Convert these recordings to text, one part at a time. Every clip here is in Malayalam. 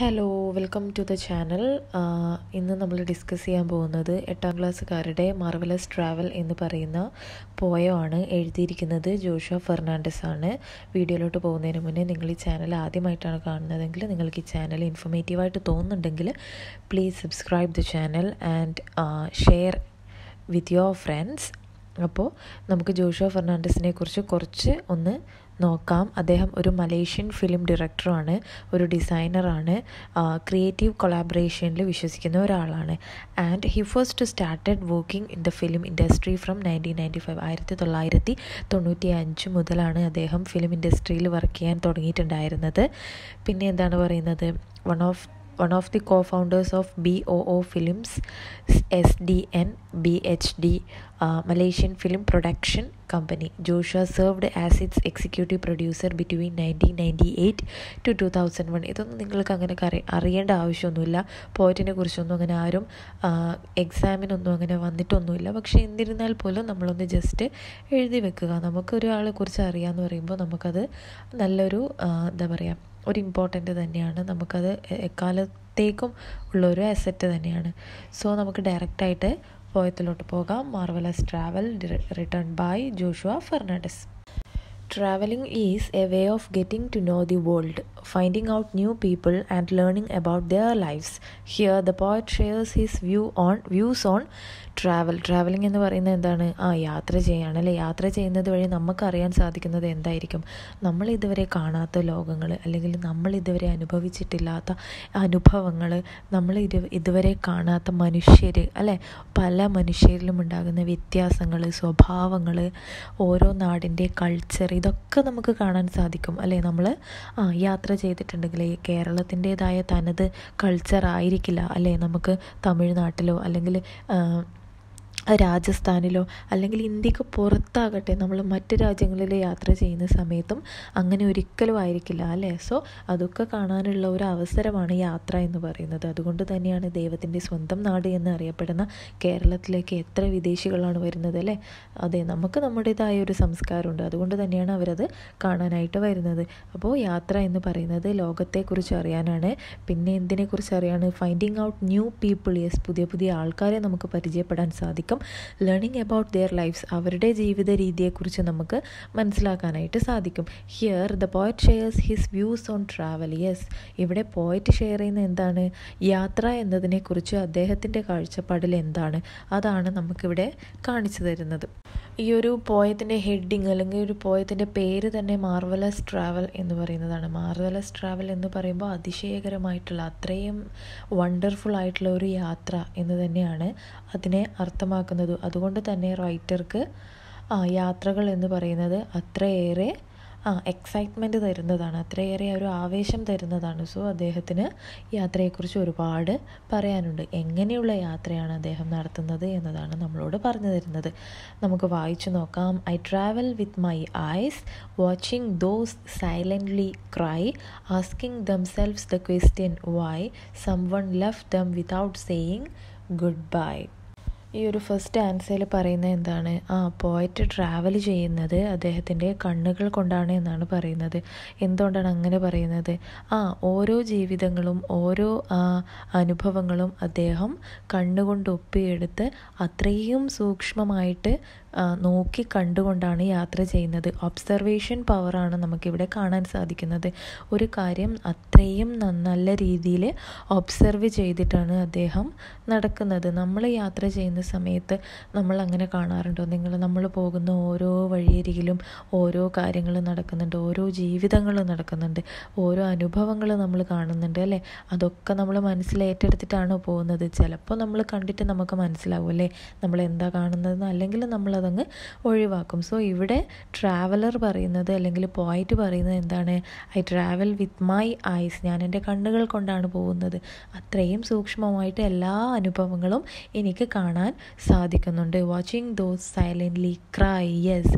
Hello welcome to the channel ഇന്ന് നമ്മൾ ഡിസ്കസ് ചെയ്യാൻ പോകുന്നത് എട്ടാം ക്ലാസ്സുകാരുടെ മാർവലസ് ട്രാവൽ എന്ന് പറയുന്ന പോയമാണ് എഴുതിയിരിക്കുന്നത് ജോഷോ ഫെർണാണ്ടസ് ആണ് വീഡിയോയിലോട്ട് പോകുന്നതിന് മുന്നേ നിങ്ങൾ ഈ ചാനൽ ആദ്യമായിട്ടാണ് കാണുന്നതെങ്കിൽ നിങ്ങൾക്ക് ഈ ചാനൽ ഇൻഫോർമേറ്റീവായിട്ട് തോന്നുന്നുണ്ടെങ്കിൽ please subscribe the channel and share with your friends അപ്പോൾ നമുക്ക് ജോഷോ ഫെർണാണ്ടസിനെ കുറിച്ച് കുറച്ച് ഒന്ന് നോക്കാം അദ്ദേഹം ഒരു മലേഷ്യൻ ഫിലിം ഡയറക്ടറാണ് ഒരു ഡിസൈനറാണ് ക്രിയേറ്റീവ് കൊളാബറേഷനിൽ വിശ്വസിക്കുന്ന ഒരാളാണ് and he first started working in the film industry from nineteen ninety five ആയിരത്തി തൊള്ളായിരത്തി തൊണ്ണൂറ്റി അഞ്ച് മുതലാണ് അദ്ദേഹം ഫിലിം ഇൻഡസ്ട്രിയിൽ വർക്ക് ചെയ്യാൻ തുടങ്ങിയിട്ടുണ്ടായിരുന്നത് പിന്നെ എന്താണ് പറയുന്നത് one of one of the co founders of BOO Films, SDN BHD, company uh, Malaysian Film Production Company. Joshua served as its executive producer between 1998 to 2001. ഇതൊന്നും നിങ്ങൾക്ക് അങ്ങനെ അറിയേണ്ട ആവശ്യമൊന്നുമില്ല പോയറ്റിനെ കുറിച്ചൊന്നും അങ്ങനെ ആരും എക്സാമിനൊന്നും അങ്ങനെ വന്നിട്ടൊന്നുമില്ല പക്ഷേ എന്നിരുന്നാൽ പോലും നമ്മളൊന്ന് ജസ്റ്റ് എഴുതി വെക്കുക നമുക്ക് ഒരാളെ കുറിച്ച് അറിയാമെന്ന് പറയുമ്പോൾ നമുക്കത് നല്ലൊരു എന്താ പറയുക ഒരു ഇമ്പോർട്ടൻ്റ് തന്നെയാണ് നമുക്കത് എക്കാലത്തേക്കും ഉള്ളൊരു അസറ്റ് തന്നെയാണ് സോ നമുക്ക് ഡയറക്റ്റായിട്ട് പോയത്തിലോട്ട് പോകാം marvellous travel return by Joshua Fernandes Traveling is a way of getting to know the world, finding out new people and learning about their lives. Here the poet shares his view on views on travel. Traveling എന്ന് പറയുന്നത് എന്താണ് ആ യാത്ര ചെയ്യാണ് അല്ലെ യാത്ര ചെയ്യുന്നത് വഴി നമുക്ക് അറിയാൻ സാധിക്കുന്നത് എന്തായിരിക്കും നമ്മൾ ഇതുവരെ കാണാത്ത ലോകങ്ങൾ അല്ലെങ്കിൽ നമ്മൾ ഇതുവരെ അനുഭവിച്ചിട്ടില്ലാത്ത അനുഭവങ്ങൾ നമ്മൾ ഇതുവരെ കാണാത്ത മനുഷ്യർ അല്ലെ പല മനുഷ്യരിലും ഉണ്ടാകുന്ന വ്യത്യാസങ്ങൾ സ്വഭാവങ്ങൾ ഓരോ നാടിൻ്റെ കൾച്ചർ ഇതൊക്കെ നമുക്ക് കാണാൻ സാധിക്കും അല്ലേ നമ്മൾ ആ യാത്ര ചെയ്തിട്ടുണ്ടെങ്കിൽ കേരളത്തിൻ്റെതായ തനത് കൾച്ചർ ആയിരിക്കില്ല അല്ലേ നമുക്ക് തമിഴ്നാട്ടിലോ അല്ലെങ്കിൽ രാജസ്ഥാനിലോ അല്ലെങ്കിൽ ഇന്ത്യക്ക് പുറത്താകട്ടെ നമ്മൾ മറ്റ് രാജ്യങ്ങളിൽ യാത്ര ചെയ്യുന്ന സമയത്തും അങ്ങനെ ഒരിക്കലും ആയിരിക്കില്ല അല്ലേ സോ അതൊക്കെ കാണാനുള്ള ഒരു അവസരമാണ് യാത്ര എന്ന് പറയുന്നത് അതുകൊണ്ട് തന്നെയാണ് ദൈവത്തിൻ്റെ സ്വന്തം നാട് എന്ന് അറിയപ്പെടുന്ന കേരളത്തിലേക്ക് എത്ര വിദേശികളാണ് വരുന്നത് അല്ലേ അതെ നമുക്ക് നമ്മുടേതായ ഒരു സംസ്കാരമുണ്ട് അതുകൊണ്ട് തന്നെയാണ് അവരത് കാണാനായിട്ട് വരുന്നത് അപ്പോൾ യാത്ര എന്ന് പറയുന്നത് ലോകത്തെക്കുറിച്ച് അറിയാനാണ് പിന്നെ എന്തിനെക്കുറിച്ച് അറിയാണ് finding out new people yes പുതിയ പുതിയ ആൾക്കാരെ നമുക്ക് പരിചയപ്പെടാൻ സാധിക്കും ആയിരിക്കും ലേണിംഗ് അബൌട്ട് ദെയർ ലൈഫ്സ് അവരുടെ ജീവിത രീതിയെക്കുറിച്ച് നമുക്ക് മനസ്സിലാക്കാനായിട്ട് സാധിക്കും here the poet shares his views on travel yes ഇവിടെ പോയറ്റ് ഷെയർ ചെയ്യുന്ന എന്താണ് യാത്ര എന്നതിനെക്കുറിച്ച് അദ്ദേഹത്തിൻ്റെ കാഴ്ചപ്പാടിൽ എന്താണ് അതാണ് നമുക്കിവിടെ കാണിച്ചു തരുന്നത് ഈ ഒരു പോയത്തിൻ്റെ ഹെഡിങ് അല്ലെങ്കിൽ ഒരു പോയത്തിൻ്റെ പേര് തന്നെ മാർവലസ് ട്രാവൽ എന്ന് പറയുന്നതാണ് മാർവലസ് ട്രാവൽ എന്ന് പറയുമ്പോൾ അതിശയകരമായിട്ടുള്ള അത്രയും വണ്ടർഫുൾ ആയിട്ടുള്ള ഒരു യാത്ര എന്ന് തന്നെയാണ് അതിനെ അർത്ഥമാക്കുന്നത് അർത്ഥമാക്കുന്നതും അതുകൊണ്ട് തന്നെ റൈറ്റർക്ക് യാത്രകൾ എന്ന് പറയുന്നത് അത്രയേറെ ആ എക്സൈറ്റ്മെൻ്റ് തരുന്നതാണ് അത്രയേറെ ഒരു ആവേശം തരുന്നതാണ് സോ അദ്ദേഹത്തിന് യാത്രയെക്കുറിച്ച് ഒരുപാട് പറയാനുണ്ട് എങ്ങനെയുള്ള യാത്രയാണ് അദ്ദേഹം നടത്തുന്നത് എന്നതാണ് നമ്മളോട് പറഞ്ഞു തരുന്നത് നമുക്ക് വായിച്ചു നോക്കാം I travel with my eyes watching those silently cry asking selfs the question why someone love them without saying goodbye ഈ ഒരു ഫസ്റ്റ് ആൻസറിൽ പറയുന്നത് എന്താണ് ആ പോയറ്റ് ട്രാവൽ ചെയ്യുന്നത് അദ്ദേഹത്തിൻ്റെ കണ്ണുകൾ കൊണ്ടാണ് എന്നാണ് പറയുന്നത് എന്തുകൊണ്ടാണ് അങ്ങനെ പറയുന്നത് ആ ഓരോ ജീവിതങ്ങളും ഓരോ അനുഭവങ്ങളും അദ്ദേഹം കണ്ണുകൊണ്ട് ഒപ്പിയെടുത്ത് അത്രയും സൂക്ഷ്മമായിട്ട് നോക്കി കണ്ടുകൊണ്ടാണ് യാത്ര ചെയ്യുന്നത് ഒബ്സർവേഷൻ പവറാണ് നമുക്കിവിടെ കാണാൻ സാധിക്കുന്നത് ഒരു കാര്യം അത്രയും നല്ല രീതിയിൽ ഒബ്സർവ് ചെയ്തിട്ടാണ് അദ്ദേഹം നടക്കുന്നത് നമ്മൾ യാത്ര ചെയ്യുന്ന പോകുന്ന സമയത്ത് നമ്മൾ അങ്ങനെ കാണാറുണ്ടോ നിങ്ങൾ നമ്മൾ പോകുന്ന ഓരോ വഴിയരികിലും ഓരോ കാര്യങ്ങൾ നടക്കുന്നുണ്ട് ഓരോ ജീവിതങ്ങൾ നടക്കുന്നുണ്ട് ഓരോ അനുഭവങ്ങൾ നമ്മൾ കാണുന്നുണ്ട് അല്ലേ അതൊക്കെ നമ്മൾ മനസ്സിൽ ഏറ്റെടുത്തിട്ടാണോ പോകുന്നത് ചിലപ്പോൾ നമ്മൾ കണ്ടിട്ട് നമുക്ക് മനസ്സിലാവും അല്ലേ നമ്മൾ എന്താ കാണുന്നത് അല്ലെങ്കിൽ നമ്മളതങ്ങ് ഒഴിവാക്കും സോ ഇവിടെ ട്രാവലർ പറയുന്നത് അല്ലെങ്കിൽ പോയിട്ട് പറയുന്നത് എന്താണ് I travel with my eyes ഞാൻ എൻ്റെ കണ്ണുകൾ കൊണ്ടാണ് പോകുന്നത് അത്രയും സൂക്ഷ്മമായിട്ട് എല്ലാ അനുഭവങ്ങളും എനിക്ക് കാണാൻ കാണാൻ സാധിക്കുന്നുണ്ട് watching those silently cry yes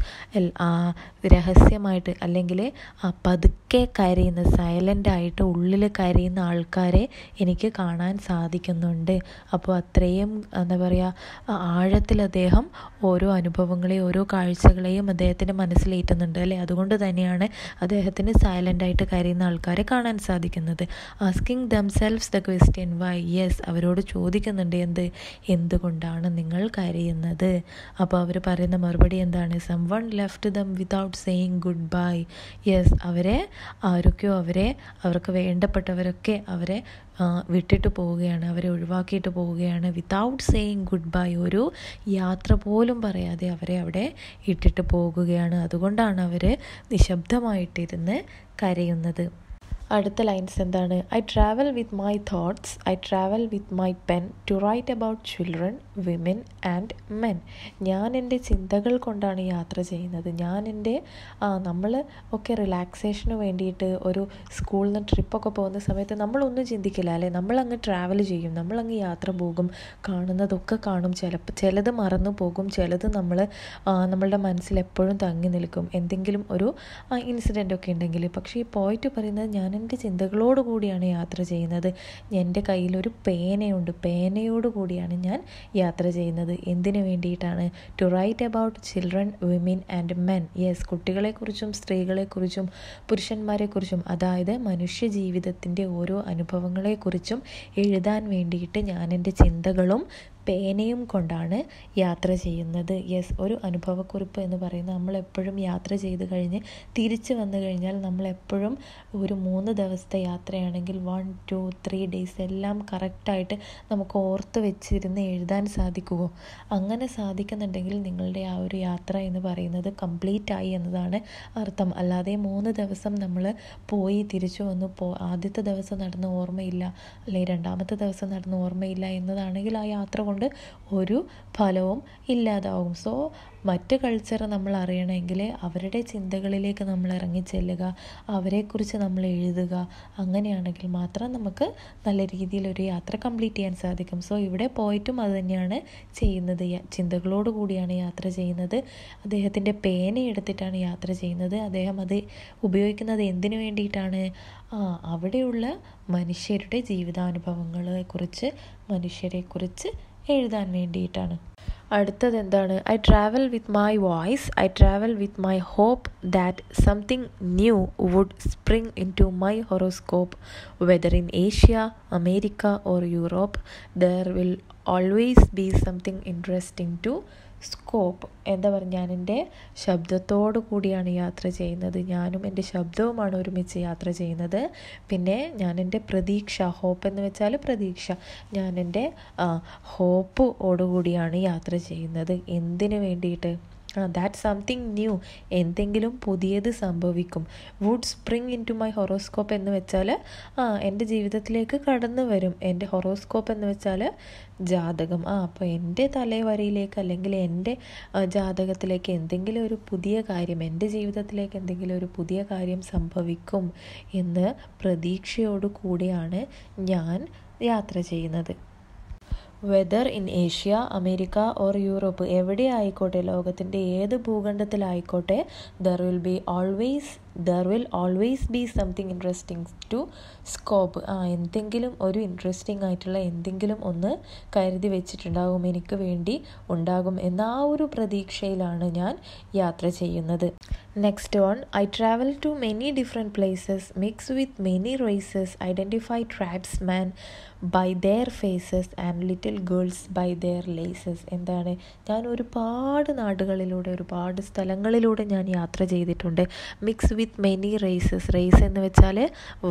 രഹസ്യമായിട്ട് അല്ലെങ്കിൽ ആ പതുക്കെ പുറമേക്കെ കരയുന്ന സൈലൻ്റായിട്ട് ഉള്ളിൽ കരയുന്ന ആൾക്കാരെ എനിക്ക് കാണാൻ സാധിക്കുന്നുണ്ട് അപ്പോൾ അത്രയും എന്താ പറയുക ആഴത്തിൽ അദ്ദേഹം ഓരോ അനുഭവങ്ങളെയും ഓരോ കാഴ്ചകളെയും അദ്ദേഹത്തിൻ്റെ മനസ്സിലേറ്റുന്നുണ്ട് അല്ലേ അതുകൊണ്ട് തന്നെയാണ് അദ്ദേഹത്തിന് സൈലൻ്റായിട്ട് കരയുന്ന ആൾക്കാരെ കാണാൻ സാധിക്കുന്നത് asking selfs the question why yes അവരോട് ചോദിക്കുന്നുണ്ട് എന്ത് എന്തുകൊണ്ടാണ് നിങ്ങൾ കരയുന്നത് അപ്പോൾ അവർ പറയുന്ന മറുപടി എന്താണ് someone left them without saying goodbye yes അവരെ ആരൊക്കെയോ അവരെ അവർക്ക് വേണ്ടപ്പെട്ടവരൊക്കെ അവരെ വിട്ടിട്ട് പോവുകയാണ് അവരെ ഒഴിവാക്കിയിട്ട് പോവുകയാണ് വിതൗട്ട് സേയിങ് ഗുഡ് ബൈ ഒരു യാത്ര പോലും പറയാതെ അവരെ അവിടെ ഇട്ടിട്ട് പോകുകയാണ് അതുകൊണ്ടാണ് അവർ നിശബ്ദമായിട്ടിരുന്ന് കരയുന്നത് അടുത്ത ലൈൻസ് എന്താണ് I travel with my thoughts I travel with my pen to write about children women and men ഞാൻ എൻ്റെ ചിന്തകൾ കൊണ്ടാണ് യാത്ര ചെയ്യുന്നത് ഞാൻ എൻ്റെ നമ്മൾ ഒക്കെ റിലാക്സേഷന് വേണ്ടിയിട്ട് ഒരു സ്കൂളിൽ നിന്ന് ട്രിപ്പൊക്കെ പോകുന്ന സമയത്ത് നമ്മളൊന്നും ചിന്തിക്കില്ല അല്ലേ നമ്മളങ്ങ് ട്രാവൽ ചെയ്യും നമ്മളങ്ങ് യാത്ര പോകും കാണുന്നതൊക്കെ കാണും ചിലപ്പോൾ ചിലത് മറന്നു പോകും ചിലത് നമ്മൾ നമ്മളുടെ മനസ്സിൽ എപ്പോഴും തങ്ങി നിൽക്കും എന്തെങ്കിലും ഒരു ഇൻസിഡൻ്റ് ഒക്കെ ഉണ്ടെങ്കിൽ പക്ഷേ ഈ പോയിട്ട് പറയുന്നത് ഞാൻ രണ്ട് ചിന്തകളോട് കൂടിയാണ് യാത്ര ചെയ്യുന്നത് എൻ്റെ കയ്യിലൊരു പേനയുണ്ട് പേനയോട് കൂടിയാണ് ഞാൻ യാത്ര ചെയ്യുന്നത് എന്തിനു വേണ്ടിയിട്ടാണ് to write about children women and men yes കുട്ടികളെക്കുറിച്ചും സ്ത്രീകളെക്കുറിച്ചും പുരുഷന്മാരെക്കുറിച്ചും അതായത് മനുഷ്യ ജീവിതത്തിൻ്റെ ഓരോ അനുഭവങ്ങളെക്കുറിച്ചും എഴുതാൻ വേണ്ടിയിട്ട് ഞാൻ എൻ്റെ ചിന്തകളും പേനയും കൊണ്ടാണ് യാത്ര ചെയ്യുന്നത് യെസ് ഒരു അനുഭവക്കുറിപ്പ് എന്ന് പറയുന്നത് നമ്മളെപ്പോഴും യാത്ര ചെയ്ത് കഴിഞ്ഞ് തിരിച്ചു വന്നു കഴിഞ്ഞാൽ നമ്മളെപ്പോഴും ഒരു മൂന്ന് ദിവസത്തെ യാത്രയാണെങ്കിൽ വൺ ടു ത്രീ ഡേയ്സ് എല്ലാം കറക്റ്റായിട്ട് നമുക്ക് ഓർത്ത് വെച്ചിരുന്ന് എഴുതാൻ സാധിക്കുമോ അങ്ങനെ സാധിക്കുന്നുണ്ടെങ്കിൽ നിങ്ങളുടെ ആ ഒരു യാത്ര എന്ന് പറയുന്നത് കംപ്ലീറ്റ് ആയി എന്നതാണ് അർത്ഥം അല്ലാതെ മൂന്ന് ദിവസം നമ്മൾ പോയി തിരിച്ചു വന്നു പോ ആദ്യത്തെ ദിവസം നടന്ന ഓർമ്മയില്ല അല്ലെങ്കിൽ രണ്ടാമത്തെ ദിവസം നടന്ന ഓർമ്മയില്ല എന്നതാണെങ്കിൽ ആ യാത്ര കൊണ്ട് ഒരു ഫലവും ഇല്ലാതാവും സോ മറ്റ് കൾച്ചർ നമ്മൾ അറിയണമെങ്കിൽ അവരുടെ ചിന്തകളിലേക്ക് നമ്മൾ ഇറങ്ങിച്ചെല്ലുക അവരെക്കുറിച്ച് നമ്മൾ എഴുതുക അങ്ങനെയാണെങ്കിൽ മാത്രം നമുക്ക് നല്ല രീതിയിൽ ഒരു യാത്ര കംപ്ലീറ്റ് ചെയ്യാൻ സാധിക്കും സോ ഇവിടെ പോയിട്ടും അത് തന്നെയാണ് ചെയ്യുന്നത് ചിന്തകളോട് കൂടിയാണ് യാത്ര ചെയ്യുന്നത് അദ്ദേഹത്തിൻ്റെ പേന എടുത്തിട്ടാണ് യാത്ര ചെയ്യുന്നത് അദ്ദേഹം അത് ഉപയോഗിക്കുന്നത് എന്തിനു വേണ്ടിയിട്ടാണ് ആ അവിടെയുള്ള മനുഷ്യരുടെ ജീവിതാനുഭവങ്ങളെക്കുറിച്ച് മനുഷ്യരെക്കുറിച്ച് എഴുതാൻ വേണ്ടിയിട്ടാണ് അടുത്തത് എന്താണ് I travel with my voice I travel with my hope that something new would spring into my horoscope whether in Asia America or Europe there will always be something interesting to scope എന്താ പറയുക ഞാൻ എൻ്റെ ശബ്ദത്തോടു കൂടിയാണ് യാത്ര ചെയ്യുന്നത് ഞാനും എൻ്റെ ശബ്ദവുമാണ് ഒരുമിച്ച് യാത്ര ചെയ്യുന്നത് പിന്നെ ഞാൻ എൻ്റെ പ്രതീക്ഷ ഹോപ്പ് എന്ന് വെച്ചാൽ പ്രതീക്ഷ ഞാൻ എൻ്റെ ഓടുകൂടിയാണ് യാത്ര ചെയ്യുന്നത് എന്തിനു വേണ്ടിയിട്ട് ദാറ്റ് സംതിങ് ന്യൂ എന്തെങ്കിലും പുതിയത് സംഭവിക്കും would spring into my horoscope എന്ന് വെച്ചാൽ ആ എൻ്റെ ജീവിതത്തിലേക്ക് കടന്നു വരും എൻ്റെ ഹൊറോസ്കോപ്പ് എന്ന് വെച്ചാൽ ജാതകം ആ അപ്പോൾ എൻ്റെ തലവരയിലേക്ക് അല്ലെങ്കിൽ എൻ്റെ ജാതകത്തിലേക്ക് എന്തെങ്കിലും ഒരു പുതിയ കാര്യം എൻ്റെ ജീവിതത്തിലേക്ക് എന്തെങ്കിലും ഒരു പുതിയ കാര്യം സംഭവിക്കും എന്ന് പ്രതീക്ഷയോടു കൂടിയാണ് ഞാൻ യാത്ര ചെയ്യുന്നത് whether in Asia America or Europe എവിടെ ആയിക്കോട്ടെ ലോകത്തിൻ്റെ ഏത് ഭൂഖണ്ഡത്തിലായിക്കോട്ടെ there will be always there will always be something interesting to scope ആ എന്തെങ്കിലും ഒരു ഇൻട്രസ്റ്റിംഗ് ആയിട്ടുള്ള എന്തെങ്കിലും ഒന്ന് കരുതി വെച്ചിട്ടുണ്ടാകും എനിക്ക് വേണ്ടി ഉണ്ടാകും എന്ന ആ ഒരു പ്രതീക്ഷയിലാണ് ഞാൻ യാത്ര ചെയ്യുന്നത് next one I travel to many different places mix with many races identify tribes man by their faces and little girls by their laces എന്താണ് ഞാൻ ഒരുപാട് നാടുകളിലൂടെ ഒരുപാട് സ്ഥലങ്ങളിലൂടെ ഞാൻ യാത്ര ചെയ്തിട്ടുണ്ട് mix with many races race എന്ന് വെച്ചാൽ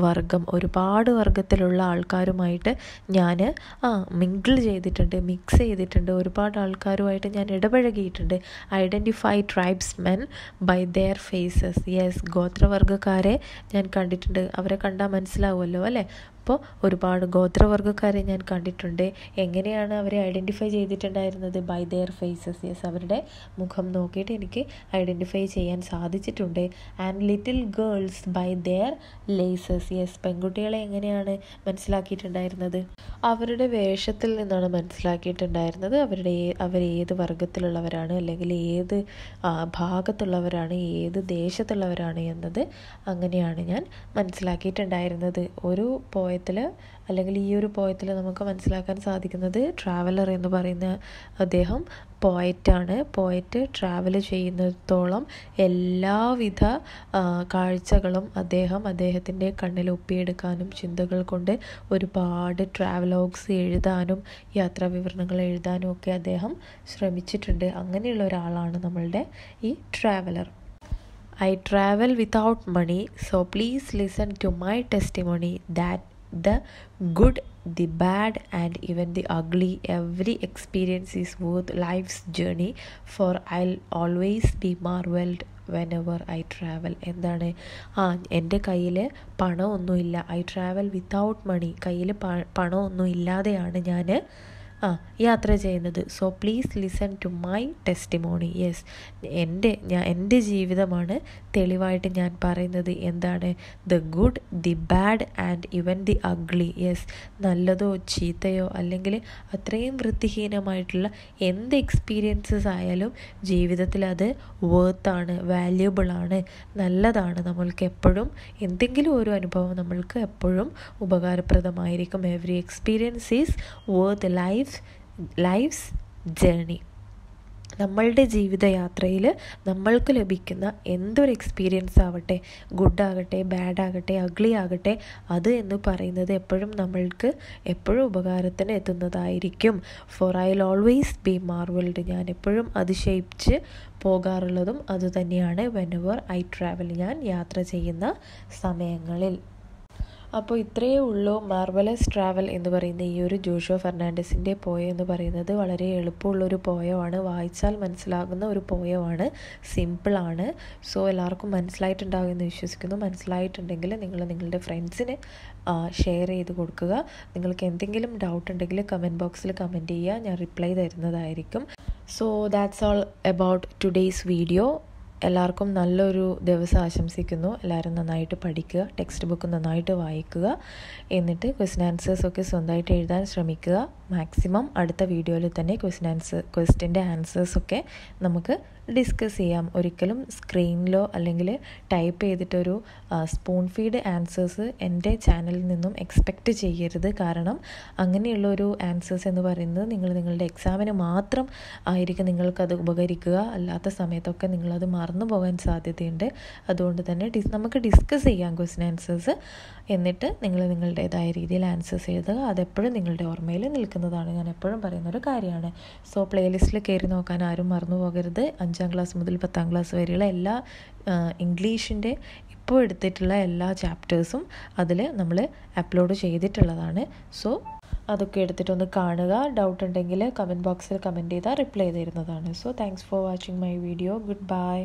വർഗം ഒരുപാട് വർഗത്തിലുള്ള ആൾക്കാരുമായിട്ട് ഞാൻ ആ മിങ്കിൾ ചെയ്തിട്ടുണ്ട് മിക്സ് ചെയ്തിട്ടുണ്ട് ഒരുപാട് ആൾക്കാരുമായിട്ട് ഞാൻ ഇടപഴകിയിട്ടുണ്ട് identify tribes men by their faces yes ഗോത്രവർഗക്കാരെ ഞാൻ കണ്ടിട്ടുണ്ട് അവരെ കണ്ടാൽ മനസ്സിലാവുമല്ലോ അല്ലേ അപ്പോൾ ഒരുപാട് ഗോത്രവർഗ്ഗക്കാരെ ഞാൻ കണ്ടിട്ടുണ്ട് എങ്ങനെയാണ് അവരെ ഐഡൻറ്റിഫൈ ചെയ്തിട്ടുണ്ടായിരുന്നത് ബൈ ദെയർ ഫേസസ് യെസ് അവരുടെ മുഖം നോക്കിയിട്ട് എനിക്ക് ഐഡൻറ്റിഫൈ ചെയ്യാൻ സാധിച്ചിട്ടുണ്ട് and little girls by their laces yes പെൺകുട്ടികളെ എങ്ങനെയാണ് മനസ്സിലാക്കിയിട്ടുണ്ടായിരുന്നത് അവരുടെ വേഷത്തിൽ നിന്നാണ് മനസ്സിലാക്കിയിട്ടുണ്ടായിരുന്നത് അവരുടെ അവർ ഏത് വർഗത്തിലുള്ളവരാണ് അല്ലെങ്കിൽ ഏത് ഭാഗത്തുള്ളവരാണ് ഏത് ദേശത്തുള്ളവരാണ് എന്നത് അങ്ങനെയാണ് ഞാൻ മനസ്സിലാക്കിയിട്ടുണ്ടായിരുന്നത് ഒരു പോ പോയത്തിൽ അല്ലെങ്കിൽ ഈ ഒരു പോയത്തിൽ നമുക്ക് മനസ്സിലാക്കാൻ സാധിക്കുന്നത് ട്രാവലർ എന്ന് പറയുന്ന അദ്ദേഹം പോയറ്റാണ് പോയറ്റ് ട്രാവൽ ചെയ്യുന്നിടത്തോളം എല്ലാവിധ കാഴ്ചകളും അദ്ദേഹം അദ്ദേഹത്തിൻ്റെ കണ്ണിൽ ഒപ്പിയെടുക്കാനും ചിന്തകൾ കൊണ്ട് ഒരുപാട് ട്രാവലോഗ്സ് എഴുതാനും യാത്രാ വിവരണങ്ങൾ എഴുതാനും ഒക്കെ അദ്ദേഹം ശ്രമിച്ചിട്ടുണ്ട് അങ്ങനെയുള്ള ഒരാളാണ് നമ്മളുടെ ഈ traveller I travel without money so please listen to my testimony that the good, the bad, and even the ugly. Every experience is worth life's journey, for I'll always be marveled whenever I travel എന്താണ് ആ എൻ്റെ കയ്യിൽ പണമൊന്നുമില്ല ഐ ട്രാവൽ വിത്തൗട്ട് മണി കയ്യിൽ പണമൊന്നും ഇല്ലാതെയാണ് ഞാൻ ആ യാത്ര ചെയ്യുന്നത് so please listen to my testimony yes എൻ്റെ ഞാൻ എൻ്റെ ജീവിതമാണ് തെളിവായിട്ട് ഞാൻ പറയുന്നത് എന്താണ് the good the bad and even the ugly yes നല്ലതോ ചീത്തയോ അല്ലെങ്കിൽ അത്രയും വൃത്തിഹീനമായിട്ടുള്ള എന്ത് എക്സ്പീരിയൻസസ് ആയാലും ജീവിതത്തിൽ അത് വേർത്താണ് വാല്യുബിളാണ് നല്ലതാണ് നമ്മൾക്ക് എപ്പോഴും എന്തെങ്കിലും ഒരു അനുഭവം നമ്മൾക്ക് എപ്പോഴും ഉപകാരപ്രദമായിരിക്കും every experience is worth life means life's journey നമ്മളുടെ ജീവിതയാത്രയിൽ നമ്മൾക്ക് ലഭിക്കുന്ന എന്തൊരു എക്സ്പീരിയൻസ് ആവട്ടെ ഗുഡ് ആകട്ടെ ബാഡ് ആകട്ടെ അഗ്ലി ആകട്ടെ അത് എന്ന് പറയുന്നത് എപ്പോഴും നമ്മൾക്ക് എപ്പോഴും ഉപകാരത്തിന് എത്തുന്നതായിരിക്കും for I always be marvelled ഞാൻ എപ്പോഴും അതിശയിച്ച് പോകാറുള്ളതും അതുതന്നെയാണ് വെൻ എവർ ഐ ട്രാവൽ ഞാൻ യാത്ര ചെയ്യുന്ന സമയങ്ങളിൽ അപ്പോൾ ഇത്രയേ ഉള്ളൂ മാർവലസ് ട്രാവൽ എന്ന് പറയുന്ന ഈ ഒരു ജോഷോ ഫെർണാണ്ടസിൻ്റെ പോയ എന്ന് പറയുന്നത് വളരെ എളുപ്പമുള്ളൊരു പോയമാണ് വായിച്ചാൽ മനസ്സിലാകുന്ന ഒരു പോയമാണ് സിമ്പിളാണ് സോ എല്ലാവർക്കും മനസ്സിലായിട്ടുണ്ടാകും എന്ന് വിശ്വസിക്കുന്നു മനസ്സിലായിട്ടുണ്ടെങ്കിൽ നിങ്ങൾ നിങ്ങളുടെ ഫ്രണ്ട്സിന് ഷെയർ ചെയ്ത് കൊടുക്കുക നിങ്ങൾക്ക് എന്തെങ്കിലും ഡൗട്ട് ഉണ്ടെങ്കിൽ കമൻറ്റ് ബോക്സിൽ കമൻറ്റ് ചെയ്യുക ഞാൻ റിപ്ലൈ തരുന്നതായിരിക്കും so that's all about today's video എല്ലാവർക്കും നല്ലൊരു ദിവസം ആശംസിക്കുന്നു എല്ലാവരും നന്നായിട്ട് പഠിക്കുക ടെക്സ്റ്റ് ബുക്ക് നന്നായിട്ട് വായിക്കുക എന്നിട്ട് ക്വസ്റ്റ്യൻ ആൻസേഴ്സ് ഒക്കെ സ്വന്തമായിട്ട് എഴുതാൻ ശ്രമിക്കുക മാക്സിമം അടുത്ത വീഡിയോയിൽ തന്നെ ക്വസ്റ്റ്യൻ ആൻസർ ക്വസ്റ്റ്യൻ്റെ ആൻസേഴ്സൊക്കെ നമുക്ക് ഡിസ്കസ് ചെയ്യാം ഒരിക്കലും സ്ക്രീനിലോ അല്ലെങ്കിൽ ടൈപ്പ് ചെയ്തിട്ടൊരു സ്പൂൺ ഫീഡ് ആൻസേഴ്സ് എൻ്റെ ചാനലിൽ നിന്നും എക്സ്പെക്റ്റ് ചെയ്യരുത് കാരണം അങ്ങനെയുള്ളൊരു ഒരു ആൻസേഴ്സ് എന്ന് പറയുന്നത് നിങ്ങൾ നിങ്ങളുടെ എക്സാമിന് മാത്രം ആയിരിക്കും നിങ്ങൾക്കത് ഉപകരിക്കുക അല്ലാത്ത സമയത്തൊക്കെ നിങ്ങളത് മാറി മറന്നു പോകാൻ സാധ്യതയുണ്ട് അതുകൊണ്ട് തന്നെ നമുക്ക് ഡിസ്കസ് ചെയ്യാം ക്വസ്റ്റ്യൻ ആൻസേഴ്സ് എന്നിട്ട് നിങ്ങൾ നിങ്ങളുടേതായ രീതിയിൽ ആൻസേഴ്സ് എഴുതുക അതെപ്പോഴും നിങ്ങളുടെ ഓർമ്മയിൽ നിൽക്കുന്നതാണ് ഞാൻ എപ്പോഴും പറയുന്ന ഒരു കാര്യമാണ് സോ പ്ലേലിസ്റ്റിൽ കയറി നോക്കാൻ ആരും മറന്നു പോകരുത് അഞ്ചാം ക്ലാസ് മുതൽ പത്താം ക്ലാസ് വരെയുള്ള എല്ലാ ഇംഗ്ലീഷിൻ്റെ ഇപ്പോൾ എടുത്തിട്ടുള്ള എല്ലാ ചാപ്റ്റേഴ്സും അതിൽ നമ്മൾ അപ്ലോഡ് ചെയ്തിട്ടുള്ളതാണ് സോ അതൊക്കെ എടുത്തിട്ടൊന്ന് കാണുക ഡൗട്ട് ഉണ്ടെങ്കിൽ കമൻറ്റ് ബോക്സിൽ കമൻറ്റ് ചെയ്താൽ റിപ്ലൈ തരുന്നതാണ് so thanks for watching my video good bye